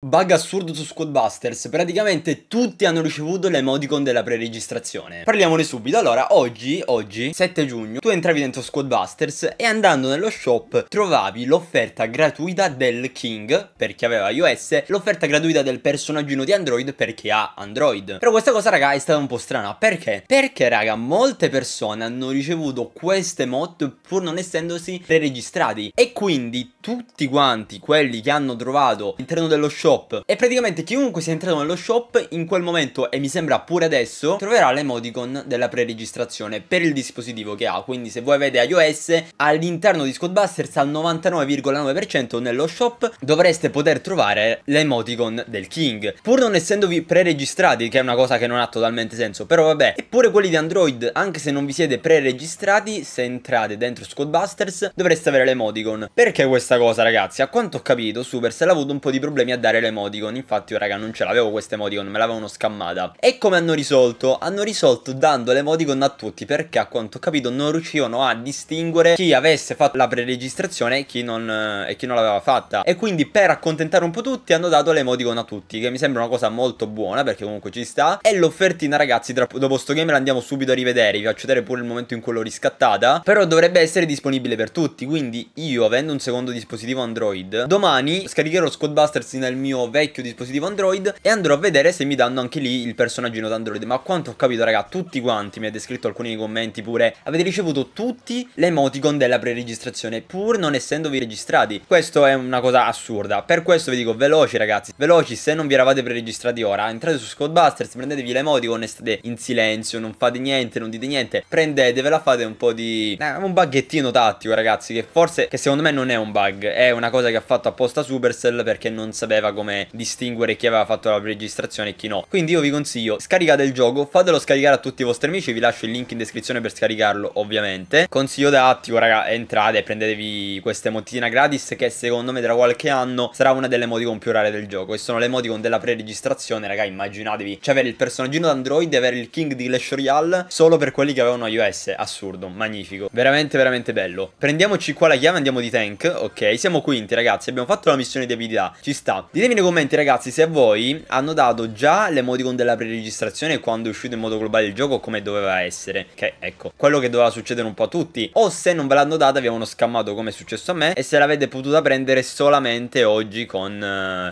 Bug assurdo su Squadbusters, praticamente tutti hanno ricevuto l'emoticon della preregistrazione. Parliamone subito, allora oggi, oggi, 7 giugno, tu entravi dentro Squadbusters e andando nello shop trovavi l'offerta gratuita del King, per chi aveva iOS, l'offerta gratuita del personaggino di Android per chi ha Android. Però questa cosa raga è stata un po' strana, perché? Perché raga molte persone hanno ricevuto queste mod pur non essendosi preregistrati e quindi tutti quanti quelli che hanno trovato all'interno dello shop shop e praticamente chiunque sia entrato nello shop in quel momento e mi sembra pure adesso troverà l'emoticon della preregistrazione per il dispositivo che ha quindi se voi avete iOS all'interno di Squadbusters al 99,9% nello shop dovreste poter trovare l'emoticon del King pur non essendovi preregistrati che è una cosa che non ha totalmente senso però vabbè eppure quelli di Android anche se non vi siete preregistrati se entrate dentro Squadbusters dovreste avere l'emoticon perché questa cosa ragazzi a quanto ho capito Supercell ha avuto un po' di problemi a dare cambiare le emoticon. Infatti, io, raga, non ce l'avevo queste emoticon, me l'avevano scammata. E come hanno risolto? Hanno risolto dando le emoticon a tutti perché, a quanto ho capito, non riuscivano a distinguere chi avesse fatto la preregistrazione e chi non, e chi non l'aveva fatta. E quindi, per accontentare un po' tutti, hanno dato le emoticon a tutti, che mi sembra una cosa molto buona perché comunque ci sta. E l'offertina, ragazzi, tra, dopo sto game la andiamo subito a rivedere. Vi faccio vedere pure il momento in cui l'ho riscattata. Però dovrebbe essere disponibile per tutti. Quindi io, avendo un secondo dispositivo Android, domani scaricherò Squadbusters nel mio mio vecchio dispositivo Android e andrò a vedere se mi danno anche lì il personaggino d'Android. Ma a quanto ho capito, raga, tutti quanti, mi avete scritto alcuni commenti pure, avete ricevuto tutti le emoticon della preregistrazione, pur non essendovi registrati. Questo è una cosa assurda. Per questo vi dico, veloci ragazzi, veloci, se non vi eravate preregistrati ora, entrate su Squadbusters, prendetevi le emoticon e state in silenzio, non fate niente, non dite niente, prendetevela, fate un po' di... Eh, un baghettino tattico, ragazzi, che forse, che secondo me non è un bug, è una cosa che ha fatto apposta Supercell perché non sapeva come distinguere chi aveva fatto la registrazione e chi no. Quindi io vi consiglio, scaricate il gioco, fatelo scaricare a tutti i vostri amici, vi lascio il link in descrizione per scaricarlo ovviamente. Consiglio da attivo raga, entrate e prendetevi questa emotina gratis che secondo me tra qualche anno sarà una delle emoticon più rare del gioco e sono le emoticon della pre-registrazione raga, immaginatevi, cioè avere il personaggino d'Android e avere il King di Clash Royale solo per quelli che avevano iOS, assurdo, magnifico, veramente veramente bello. Prendiamoci qua la chiave, andiamo di tank, ok, siamo quinti ragazzi, abbiamo fatto la missione di abilità, ci sta. Direi Scrivetemi nei commenti ragazzi se a voi hanno dato già l'emoticon della preregistrazione quando è uscito in modo globale il gioco come doveva essere Che ecco, quello che doveva succedere un po' a tutti O se non ve l'hanno data vi avevano scammato come è successo a me E se l'avete potuta prendere solamente oggi con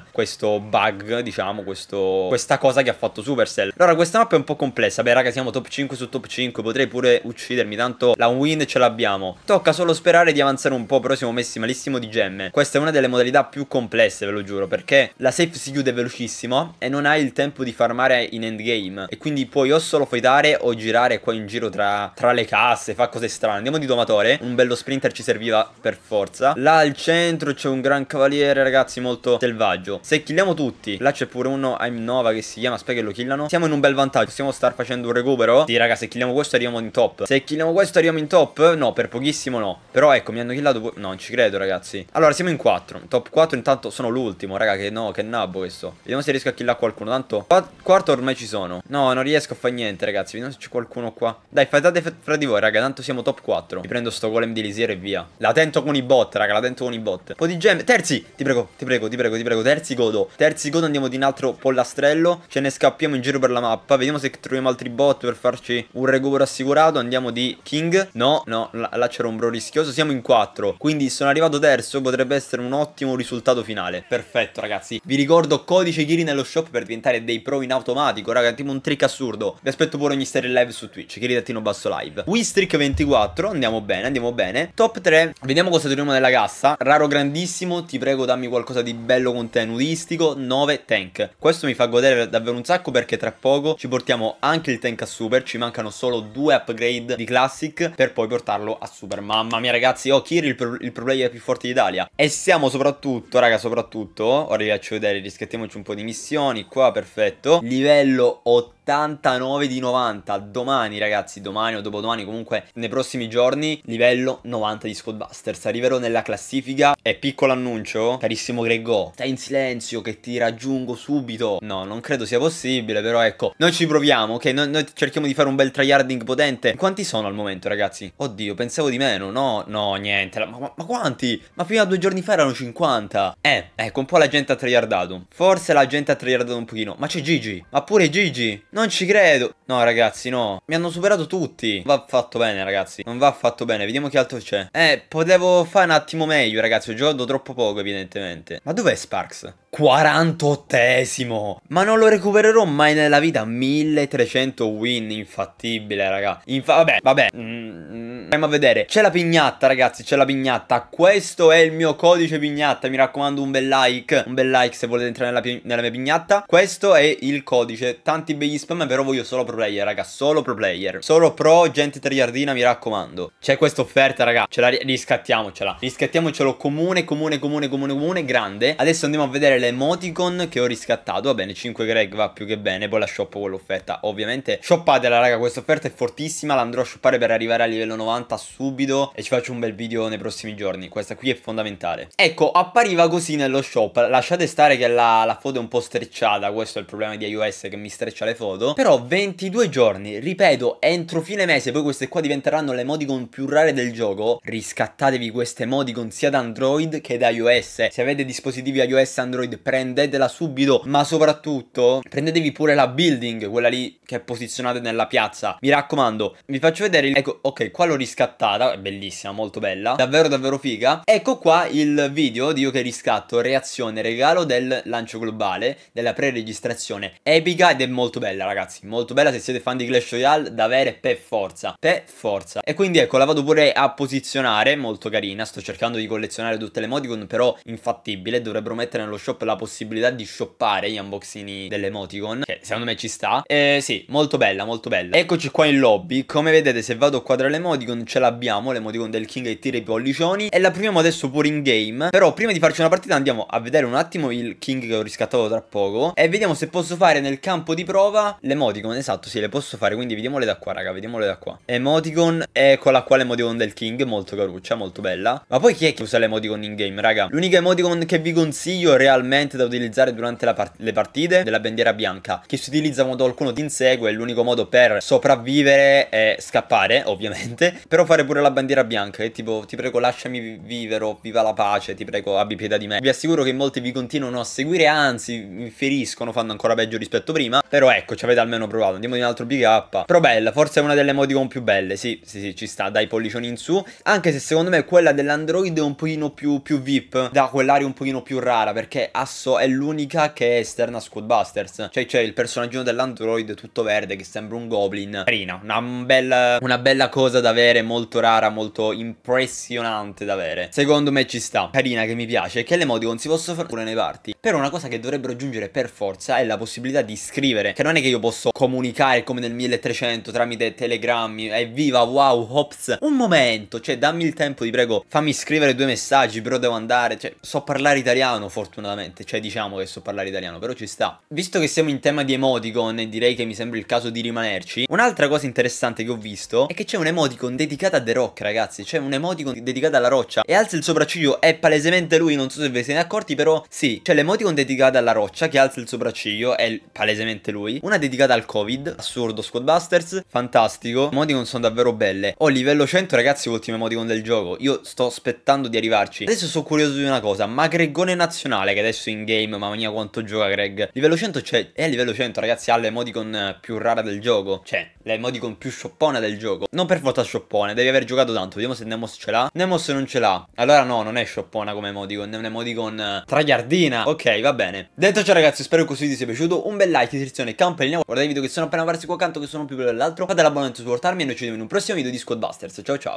uh, questo bug, diciamo, questo, questa cosa che ha fatto Supercell Allora questa mappa è un po' complessa, beh raga siamo top 5 su top 5 Potrei pure uccidermi, tanto la win ce l'abbiamo Tocca solo sperare di avanzare un po' però siamo messi malissimo di gemme Questa è una delle modalità più complesse ve lo giuro perché la safe si chiude velocissimo e non hai il tempo di farmare in endgame e quindi puoi o solo fightare o girare qua in giro tra, tra le casse, fa cose strane. Andiamo di domatore, un bello sprinter ci serviva per forza. Là al centro c'è un gran cavaliere ragazzi molto selvaggio. Se killiamo tutti, là c'è pure uno I'm Nova che si chiama, aspetta che lo killano. Siamo in un bel vantaggio, possiamo star facendo un recupero. Sì raga, se killiamo questo arriviamo in top. Se killiamo questo arriviamo in top? No, per pochissimo no. Però ecco, mi hanno killato... No, non ci credo ragazzi. Allora siamo in 4, top 4 intanto sono l'ultimo raga che no, che nabbo questo. Vediamo se riesco a killare qualcuno. Tanto, quarto ormai ci sono. No, non riesco a fare niente, ragazzi. Vediamo se c'è qualcuno qua. Dai, fightate fra di voi, raga. Tanto siamo top 4. Mi prendo sto golem di lisiere e via. La tento con i bot, raga. La tento con i bot. Un po' di gemme. Terzi, ti prego, ti prego, ti prego, ti prego. Terzi godo. Terzi godo, andiamo di un altro pollastrello. Ce ne scappiamo in giro per la mappa. Vediamo se troviamo altri bot per farci un recupero assicurato. Andiamo di King. No, no, là, là c'era un bro rischioso. Siamo in 4. Quindi sono arrivato terzo. Potrebbe essere un ottimo risultato finale. Perfetto, ragazzi ragazzi. Vi ricordo codice Kiri nello shop per diventare dei pro in automatico, raga, tipo un trick assurdo. Vi aspetto pure ogni serie live su Twitch, Kiri dattino basso live. Wistrick 24, andiamo bene, andiamo bene. Top 3, vediamo cosa troviamo nella cassa. Raro grandissimo, ti prego dammi qualcosa di bello contenutistico, 9 tank. Questo mi fa godere davvero un sacco perché tra poco ci portiamo anche il tank a super, ci mancano solo due upgrade di classic per poi portarlo a super. Mamma mia ragazzi, oh, Kiri il, pro il problema più forte d'Italia. E siamo soprattutto, raga, soprattutto, ora vi faccio vedere, riscattiamoci un po' di missioni, qua perfetto, livello 8 89 di 90 domani ragazzi domani o dopodomani comunque nei prossimi giorni livello 90 di Squadbusters arriverò nella classifica e piccolo annuncio carissimo Grego stai in silenzio che ti raggiungo subito no non credo sia possibile però ecco noi ci proviamo ok noi, noi cerchiamo di fare un bel tryharding potente quanti sono al momento ragazzi oddio pensavo di meno no no niente ma, ma, ma quanti ma prima due giorni fa erano 50 eh ecco un po' la gente ha tryhardato forse la gente ha tryhardato un pochino ma c'è Gigi ma pure Gigi non ci credo. No, ragazzi, no. Mi hanno superato tutti. Non va fatto bene, ragazzi. Non va fatto bene. Vediamo che altro c'è. Eh, potevo fare un attimo meglio, ragazzi. Ho giocato troppo poco, evidentemente. Ma dov'è Sparks? 48esimo Ma non lo recupererò mai nella vita 1300 win Infattibile raga Infa Vabbè Vabbè mm, mm andiamo a vedere. C'è la pignatta, ragazzi, c'è la pignatta. Questo è il mio codice pignatta. Mi raccomando, un bel like. Un bel like se volete entrare nella, nella mia pignatta. Questo è il codice. Tanti begli spam, però voglio solo pro player, raga. Solo pro player. Solo pro, gente triardina, mi raccomando. C'è questa offerta, raga. Ce la ri riscattiamocela. Riscattiamocelo comune, comune, comune, comune, comune, grande. Adesso andiamo a vedere le emoticon che ho riscattato. Va bene, 5 Greg va più che bene. Poi la shoppo con l'offerta, ovviamente. Shoppatela, raga. Questa offerta è fortissima. La andrò a shoppare per arrivare a livello 90. 90 subito e ci faccio un bel video nei prossimi giorni. Questa qui è fondamentale. Ecco, appariva così nello shop. Lasciate stare che la, la foto è un po' strecciata, questo è il problema di iOS che mi streccia le foto. Però 22 giorni, ripeto, entro fine mese, poi queste qua diventeranno le modicon più rare del gioco. Riscattatevi queste modicon sia da Android che da iOS. Se avete dispositivi iOS Android prendetela subito, ma soprattutto prendetevi pure la building, quella lì che è posizionata nella piazza. Mi raccomando, vi faccio vedere il... Ecco, ok, qua l'ho risolto riscattata, è bellissima, molto bella, davvero davvero figa. Ecco qua il video di io che riscatto, reazione, regalo del lancio globale, della pre-registrazione. Epica ed è molto bella ragazzi, molto bella se siete fan di Clash Royale da avere per forza, per forza. E quindi ecco la vado pure a posizionare, molto carina, sto cercando di collezionare tutte le emoticon però infattibile, dovrebbero mettere nello shop la possibilità di shoppare gli unboxing delle emoticon, che secondo me ci sta. E eh, sì, molto bella, molto bella. Eccoci qua in lobby, come vedete se vado qua tra le emoticon l'emoticon ce l'abbiamo, l'emoticon del King che tira i pollicioni e la premiamo adesso pure in game. Però prima di farci una partita andiamo a vedere un attimo il King che ho riscattato tra poco e vediamo se posso fare nel campo di prova l'emoticon, esatto, sì, le posso fare, quindi vediamole da qua, raga, vediamole da qua. Emoticon, eccola qua l'emoticon del King, molto caruccia, molto bella. Ma poi chi è che usa l'emoticon in game, raga? L'unica emoticon che vi consiglio realmente da utilizzare durante part le partite della bandiera bianca, che si utilizza quando qualcuno ti insegue, è l'unico modo per sopravvivere e scappare, ovviamente, però fare pure la bandiera bianca, che tipo ti prego lasciami vivere viva la pace, ti prego abbi pietà di me. Vi assicuro che molti vi continuano a seguire, anzi mi feriscono, fanno ancora peggio rispetto prima, però ecco ci avete almeno provato, andiamo di un altro big up Però bella, forse è una delle emoticon più belle, sì, sì, sì, ci sta, dai pollicioni in su, anche se secondo me quella dell'Android è un pochino più, più VIP, da quell'aria un pochino più rara, perché Asso è l'unica che è esterna a Squadbusters, cioè c'è il personaggio dell'Android tutto verde che sembra un goblin, carina, una bella, una bella cosa da avere avere, molto rara, molto impressionante da avere. Secondo me ci sta, carina che mi piace, che le modicon si possono fare pure nei party. Però una cosa che dovrebbero aggiungere per forza è la possibilità di scrivere, che non è che io posso comunicare come nel 1300 tramite telegrammi, evviva, wow, hops. Un momento, cioè dammi il tempo, ti prego, fammi scrivere due messaggi, però devo andare, cioè so parlare italiano fortunatamente, cioè diciamo che so parlare italiano, però ci sta. Visto che siamo in tema di emoticon, direi che mi sembra il caso di rimanerci. Un'altra cosa interessante che ho visto è che c'è un emoticon dedicata a The Rock, ragazzi. C'è un emoticon dedicato alla roccia. E alza il sopracciglio, è palesemente lui, non so se ve se ne accorti, però sì. C'è l'emoticon dedicata alla roccia che alza il sopracciglio, è palesemente lui. Una dedicata al Covid, assurdo, Squadbusters, fantastico. Le Emoticon sono davvero belle. Ho oh, livello 100, ragazzi, l'ultimo emoticon del gioco. Io sto aspettando di arrivarci. Adesso sono curioso di una cosa, ma Gregone nazionale, che adesso in game, mamma mia quanto gioca Greg. Livello 100 c'è, è a livello 100, ragazzi, ha l'emoticon più rara del gioco. Cioè, l'emoticon più scioppone del gioco. Non per forza scioppone, devi aver giocato tanto. Vediamo se Nemos ce l'ha. Nemos non ce l'ha. Allora no, non è scioppona come emoticon, è un emoticon eh, tragliardina. Ok, va bene. Detto ciò ragazzi, spero che questo video sia piaciuto. Un bel like, iscrizione, campanellina. Guardate i video che sono appena apparsi qua accanto che sono più belli dell'altro. Fate l'abbonamento per supportarmi e noi ci vediamo in un prossimo video di Squadbusters. Ciao ciao.